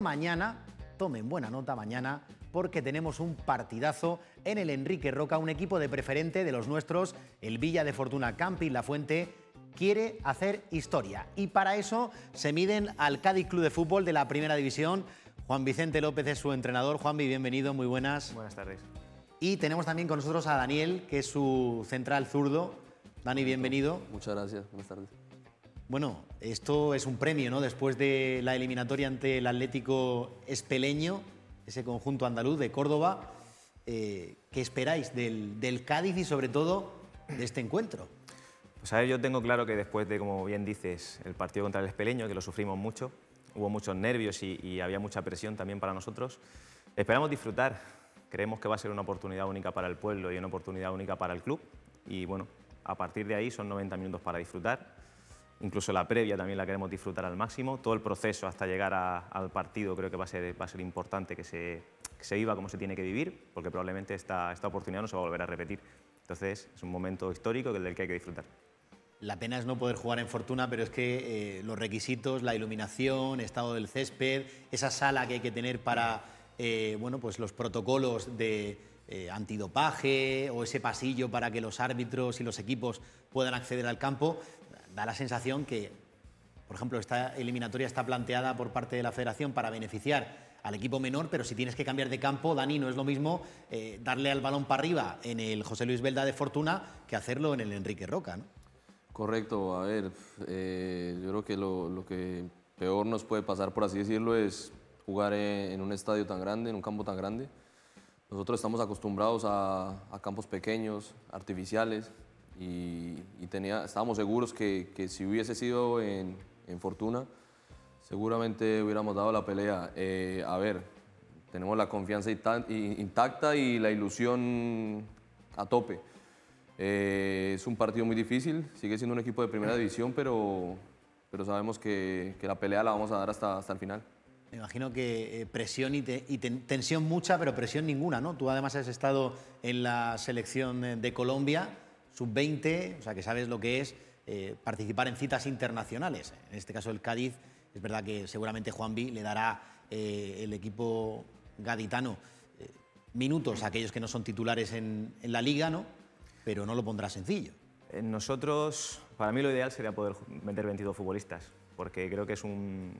Mañana, tomen buena nota mañana, porque tenemos un partidazo en el Enrique Roca, un equipo de preferente de los nuestros, el Villa de Fortuna Camping La Fuente, quiere hacer historia. Y para eso se miden al Cádiz Club de Fútbol de la Primera División. Juan Vicente López es su entrenador. Juan bienvenido, muy buenas. Buenas tardes. Y tenemos también con nosotros a Daniel, que es su central zurdo. Dani, bienvenido. Muchas gracias, buenas tardes. Bueno, esto es un premio, ¿no? Después de la eliminatoria ante el Atlético Espeleño, ese conjunto andaluz de Córdoba, eh, ¿qué esperáis del, Cádiz y sobre todo de este encuentro? Pues a ver, yo tengo claro que después de, como bien dices, el partido contra el Espeleño, que lo sufrimos mucho, hubo muchos nervios y, y había mucha presión también para nosotros, esperamos disfrutar. Creemos que va a ser una oportunidad única para el pueblo y una oportunidad única para el club. Y bueno, a partir de ahí son 90 minutos para disfrutar incluso la previa también la queremos disfrutar al máximo, todo el proceso hasta llegar al partido creo que va a ser, va a ser importante que se, que se viva como se tiene que vivir, porque probablemente esta, esta oportunidad no se va a volver a repetir. Entonces es un momento histórico del que hay que disfrutar. La pena es no poder jugar en Fortuna, pero es que eh, los requisitos, la iluminación, estado del césped, esa sala que hay que tener para eh, bueno, pues los protocolos de eh, antidopaje o ese pasillo para que los árbitros y los equipos puedan acceder al campo, da la sensación que, por ejemplo, esta eliminatoria está planteada por parte de la federación para beneficiar al equipo menor, pero si tienes que cambiar de campo, Dani, no es lo mismo eh, darle al balón para arriba en el José Luis Belda de Fortuna que hacerlo en el Enrique Roca. ¿no? Correcto, a ver, eh, yo creo que lo, que peor nos puede pasar, por así decirlo, es jugar e, en un estadio tan grande, en un campo tan grande. Nosotros estamos acostumbrados a, a campos pequeños, artificiales, y, tenía, estábamos seguros que, que, si hubiese sido en, Fortuna, seguramente hubiéramos dado la pelea. Eh, a ver, tenemos la confianza intacta y la ilusión a tope. Eh, es un partido muy difícil, sigue siendo un equipo de primera división, pero, pero sabemos que, la pelea la vamos a dar hasta, hasta el final. Me imagino que eh, presión y, tensión mucha, pero presión ninguna, ¿no? Tú además has estado en la selección de Colombia sub-20, o sea que sabes lo que es eh, participar en citas internacionales. En este caso el Cádiz, es verdad que seguramente Juan Juanvi le dará eh, el equipo gaditano eh, minutos a aquellos que no son titulares en, la liga, ¿no? Pero no lo pondrá sencillo. Nosotros, para mí lo ideal sería poder meter 22 futbolistas, porque creo que es un...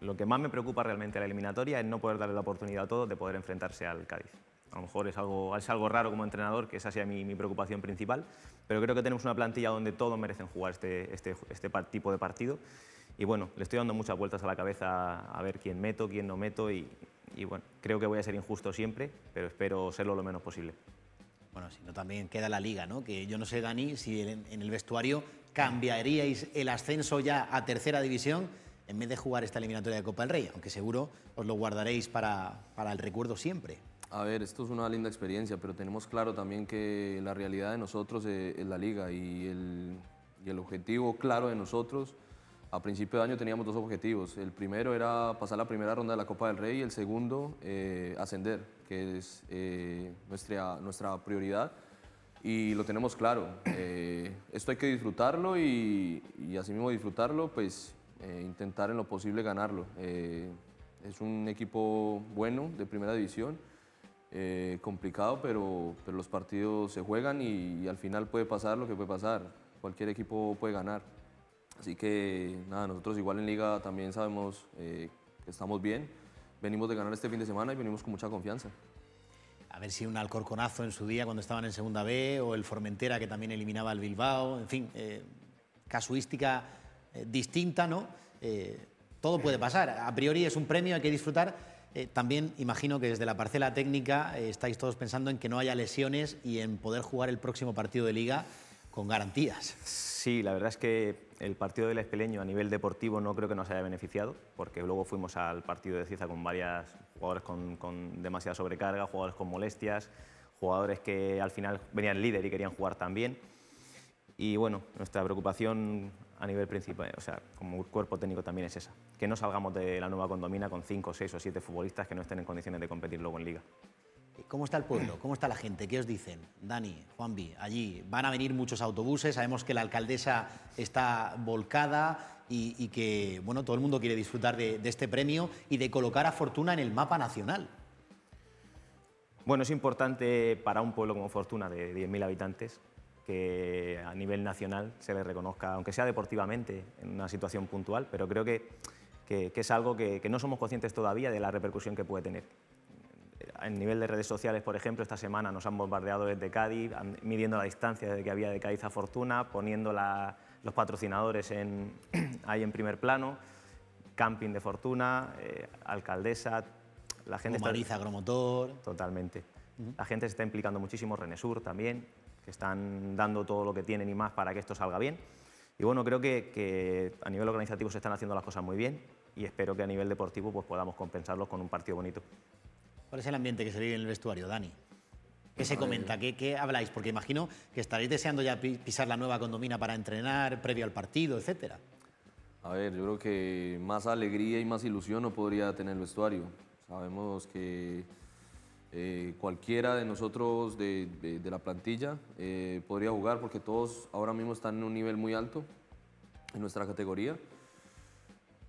Lo que más me preocupa realmente a la eliminatoria es no poder darle la oportunidad a todos de poder enfrentarse al Cádiz. A lo mejor es algo, algo raro como entrenador, que esa sea mi, preocupación principal, pero creo que tenemos una plantilla donde todos merecen jugar este, este, este tipo de partido. Y bueno, le estoy dando muchas vueltas a la cabeza a ver quién meto, quién no meto y, bueno, creo que voy a ser injusto siempre, pero espero serlo lo menos posible. Bueno, sino también queda la liga, ¿no? Que yo no sé, Dani, si en, el vestuario cambiaríais el ascenso ya a tercera división en vez de jugar esta eliminatoria de Copa del Rey, aunque seguro os lo guardaréis para, para el recuerdo siempre a ver, esto es una linda experiencia, pero tenemos claro también que la realidad de nosotros eh, es, la liga y el, objetivo claro de nosotros. A principio de año teníamos dos objetivos. El primero era pasar la primera ronda de la Copa del Rey y el segundo, eh, ascender, que es eh, nuestra, nuestra prioridad y lo tenemos claro. esto hay que disfrutarlo y, y así disfrutarlo, pues intentar en lo posible ganarlo. es un equipo bueno de primera división eh, complicado, pero, los partidos se juegan y, al final puede pasar lo que puede pasar. Cualquier equipo puede ganar. Así que nada, nosotros igual en liga también sabemos eh, que estamos bien. Venimos de ganar este fin de semana y venimos con mucha confianza. A ver si un Alcorconazo en su día cuando estaban en Segunda B o el Formentera que también eliminaba al Bilbao, en fin, eh, casuística distinta, ¿no? todo puede pasar. A priori es un premio, hay que disfrutar eh, también imagino que desde la parcela técnica eh, estáis todos pensando en que no haya lesiones y en poder jugar el próximo partido de liga con garantías. Sí, la verdad es que el partido del Espeleño a nivel deportivo no creo que nos haya beneficiado, porque luego fuimos al partido de Ciza con varios jugadores con, con demasiada sobrecarga, jugadores con molestias, jugadores que al final venían líder y querían jugar también. Y bueno, nuestra preocupación a nivel principal, o sea, como cuerpo técnico también es esa, que no salgamos de la nueva condomina con cinco, seis o siete futbolistas que no estén en condiciones de competir luego en liga. ¿Cómo está el pueblo? ¿Cómo está la gente? ¿Qué os dicen? Dani, Juanvi, allí van a venir muchos autobuses, sabemos que la alcaldesa está volcada y, que bueno, todo el mundo quiere disfrutar de, de este premio y de colocar a Fortuna en el mapa nacional. Bueno, es importante para un pueblo como Fortuna de 10.000 habitantes que a nivel nacional se le reconozca, aunque sea deportivamente, en una situación puntual, pero creo que, es algo que, no somos conscientes todavía de la repercusión que puede tener. En nivel de redes sociales, por ejemplo, esta semana nos han bombardeado desde Cádiz, midiendo la distancia desde que había de Cádiz a Fortuna, poniendo los patrocinadores en, ahí en primer plano, Camping de Fortuna, eh, Alcaldesa, la gente Humaniza está... Agromotor. Totalmente. La gente se está implicando muchísimo, Renesur también, que están dando todo lo que tienen y más para que esto salga bien. Y bueno, creo que, a nivel organizativo se están haciendo las cosas muy bien y espero que a nivel deportivo pues, podamos compensarlos con un partido bonito. ¿Cuál es el ambiente que se vive en el vestuario, Dani? ¿Qué se comenta? ¿Qué, ¿Qué, habláis? Porque imagino que estaréis deseando ya pisar la nueva condomina para entrenar, previo al partido, etcétera. A ver, yo creo que más alegría y más ilusión no podría tener el vestuario. Sabemos que eh, cualquiera de nosotros de, la plantilla eh, podría jugar porque todos ahora mismo están en un nivel muy alto en nuestra categoría.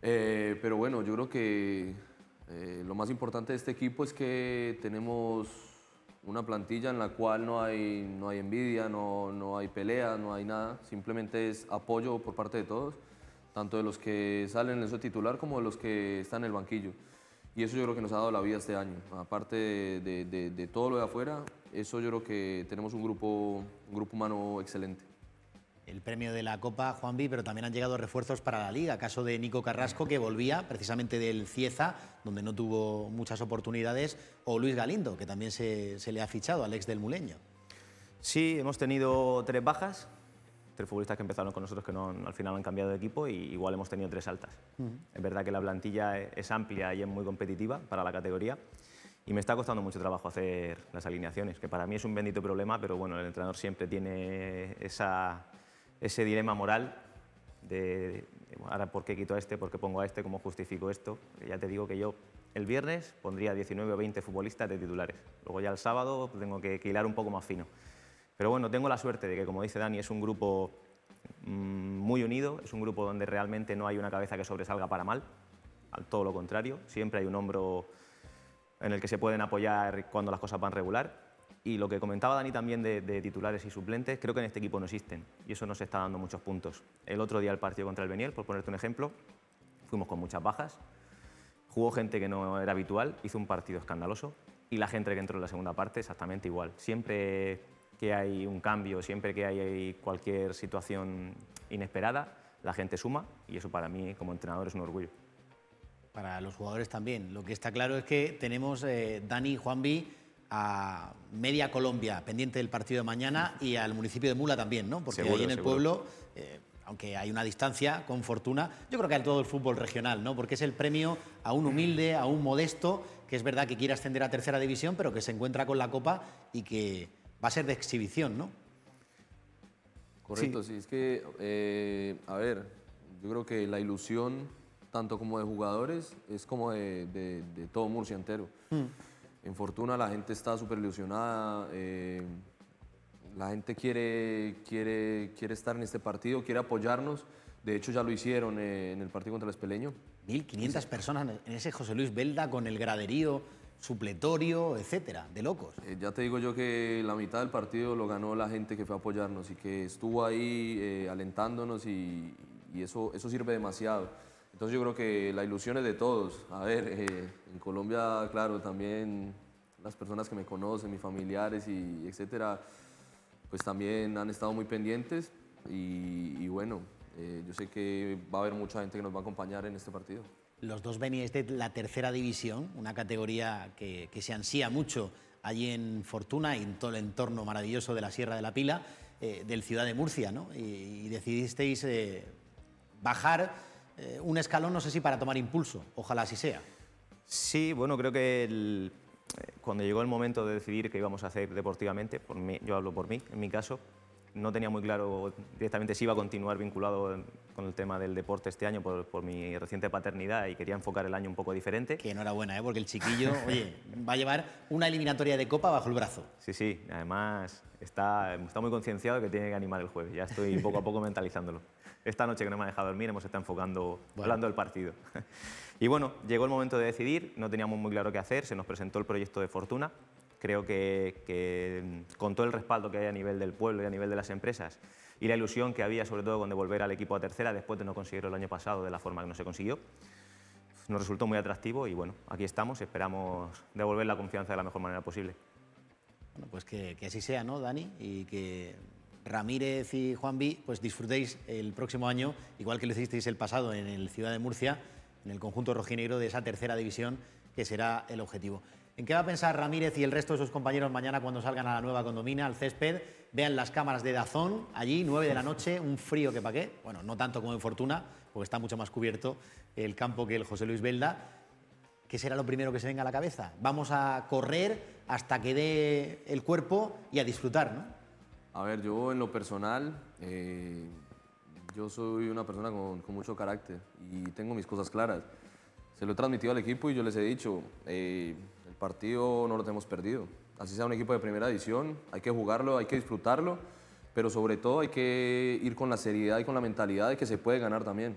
Eh, pero bueno, yo creo que lo más importante de este equipo es que tenemos una plantilla en la cual no hay, envidia, no, no hay pelea, no hay nada. Simplemente es apoyo por parte de todos, tanto de los que salen en su titular como de los que están en el banquillo. Y eso yo creo que nos ha dado la vida este año. Aparte de, de, todo lo de afuera, eso yo creo que tenemos un grupo, grupo humano excelente el premio de la Copa, Juan B, pero también han llegado refuerzos para la Liga. Caso de Nico Carrasco, que volvía precisamente del Cieza, donde no tuvo muchas oportunidades, o Luis Galindo, que también se, se le ha fichado al ex del Muleño. Sí, hemos tenido tres bajas, tres futbolistas que empezaron con nosotros que no, al final han cambiado de equipo y igual hemos tenido tres altas. Es verdad que la plantilla es amplia y es muy competitiva para la categoría y me está costando mucho trabajo hacer las alineaciones, que para mí es un bendito problema, pero bueno, el entrenador siempre tiene esa, ese dilema moral de, ahora por qué quito a este, por qué pongo a este, cómo justifico esto. Ya te digo que yo el viernes pondría 19 o 20 futbolistas de titulares. Luego ya el sábado tengo que hilar un poco más fino. Pero bueno, tengo la suerte de que, como dice Dani, es un grupo mm, muy unido, es un grupo donde realmente no hay una cabeza que sobresalga para mal, al todo lo contrario, siempre hay un hombro en el que se pueden apoyar cuando las cosas van regular. Y lo que comentaba Dani también de, titulares y suplentes, creo que en este equipo no existen y eso nos está dando muchos puntos. El otro día el partido contra el Beniel, por ponerte un ejemplo, fuimos con muchas bajas, jugó gente que no era habitual, hizo un partido escandaloso y la gente que entró en la segunda parte exactamente igual. Siempre que hay un cambio, siempre que hay cualquier situación inesperada, la gente suma y eso para mí como entrenador es un orgullo. Para los jugadores también. Lo que está claro es que tenemos eh, Dani y Juanvi a media Colombia pendiente del partido de mañana y al municipio de Mula también, ¿no? Porque ahí en el pueblo, eh, aunque hay una distancia con fortuna, yo creo que hay todo el fútbol regional, ¿no? Porque es el premio a un humilde, a un modesto, que es verdad que quiere ascender a tercera división, pero que se encuentra con la copa y que va a ser de exhibición, ¿no? Correcto, sí, es que, eh, a ver, yo creo que la ilusión, tanto como de jugadores, es como de, todo Murcia entero. Mm. En Fortuna la gente está súper ilusionada, eh, la gente quiere, quiere, quiere estar en este partido, quiere apoyarnos. De hecho, ya lo hicieron eh, en el partido contra el Espeleño. 1.500 personas en ese José Luis Belda con el graderío supletorio, etcétera, de locos. Eh, ya te digo yo que la mitad del partido lo ganó la gente que fue a apoyarnos y que estuvo ahí eh, alentándonos y, eso, eso sirve demasiado. Entonces yo creo que la ilusión es de todos. A ver, eh, en Colombia, claro, también las personas que me conocen, mis familiares y etcétera, pues también han estado muy pendientes y bueno, yo sé que va a haber mucha gente que nos va a acompañar en este partido. Los dos veníais de la tercera división, una categoría que, se ansía mucho allí en Fortuna y en todo el entorno maravilloso de la Sierra de la Pila, eh, del Ciudad de Murcia, ¿no? Y, decidisteis eh, bajar eh, un escalón, no sé si para tomar impulso, ojalá así sea. Sí, bueno, creo que cuando llegó el momento de decidir qué íbamos a hacer deportivamente, yo hablo por mí, en mi caso, no tenía muy claro directamente si iba a continuar vinculado con el tema del deporte este año por, mi reciente paternidad y quería enfocar el año un poco diferente. Que enhorabuena, ¿eh? porque el chiquillo, va a llevar una eliminatoria de copa bajo el brazo. Sí, sí, además está, está muy concienciado que tiene que animar el jueves, ya estoy poco a poco mentalizándolo. Esta noche que no me ha dejado dormir hemos estado enfocando, hablando del partido. y bueno, llegó el momento de decidir, no teníamos muy claro qué hacer, se nos presentó el proyecto de Fortuna, Creo que, mm, con todo el respaldo que hay a nivel del pueblo y a nivel de las empresas y la ilusión que había sobre todo con devolver al equipo a tercera después de no conseguirlo el año pasado de la forma que no se consiguió, nos resultó muy atractivo y bueno, aquí estamos, esperamos devolver la confianza de la mejor manera posible. Bueno, pues que, así sea, ¿no, Dani? Y que Ramírez y Juan B, pues disfrutéis el próximo año, igual que lo hicisteis el pasado en el Ciudad de Murcia, en el conjunto rojinegro de esa tercera división, que será el objetivo. ¿En qué va a pensar Ramírez y el resto de sus compañeros mañana cuando salgan a la nueva condomina, al césped? Vean las cámaras de Dazón, allí, 9 de la noche, un frío que pa' qué. Bueno, no tanto como en Fortuna, porque está mucho más cubierto el campo que el José Luis Belda. ¿Qué será lo primero que se venga a la cabeza? Vamos a correr hasta que dé el cuerpo y a disfrutar, ¿no? A ver, yo en lo personal, eh, yo soy una persona con, mucho carácter y tengo mis cosas claras. Se lo he transmitido al equipo y yo les he dicho, eh, partido no lo tenemos perdido. Así sea un equipo de primera edición, hay que jugarlo, hay que disfrutarlo, pero sobre todo hay que ir con la seriedad y con la mentalidad de que se puede ganar también.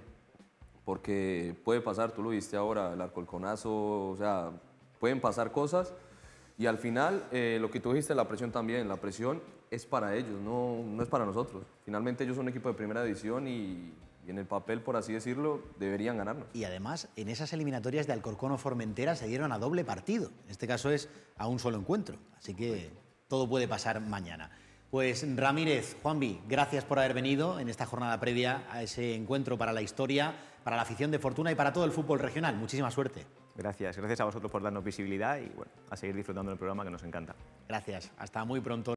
Porque puede pasar, tú lo viste ahora, el arcolconazo, o sea, pueden pasar cosas. Y al final, eh, lo que tú dijiste, la presión también, la presión es para ellos, no, no es para nosotros. Finalmente ellos son un equipo de primera edición y, y en el papel, por así decirlo, deberían ganarnos. Y además, en esas eliminatorias de Alcorcón o Formentera se dieron a doble partido. En este caso es a un solo encuentro. Así que todo puede pasar mañana. Pues Ramírez, Juanvi, gracias por haber venido en esta jornada previa a ese encuentro para la historia, para la afición de Fortuna y para todo el fútbol regional. Muchísima suerte. Gracias, gracias a vosotros por darnos visibilidad y a seguir disfrutando del programa que nos encanta. Gracias, hasta muy pronto.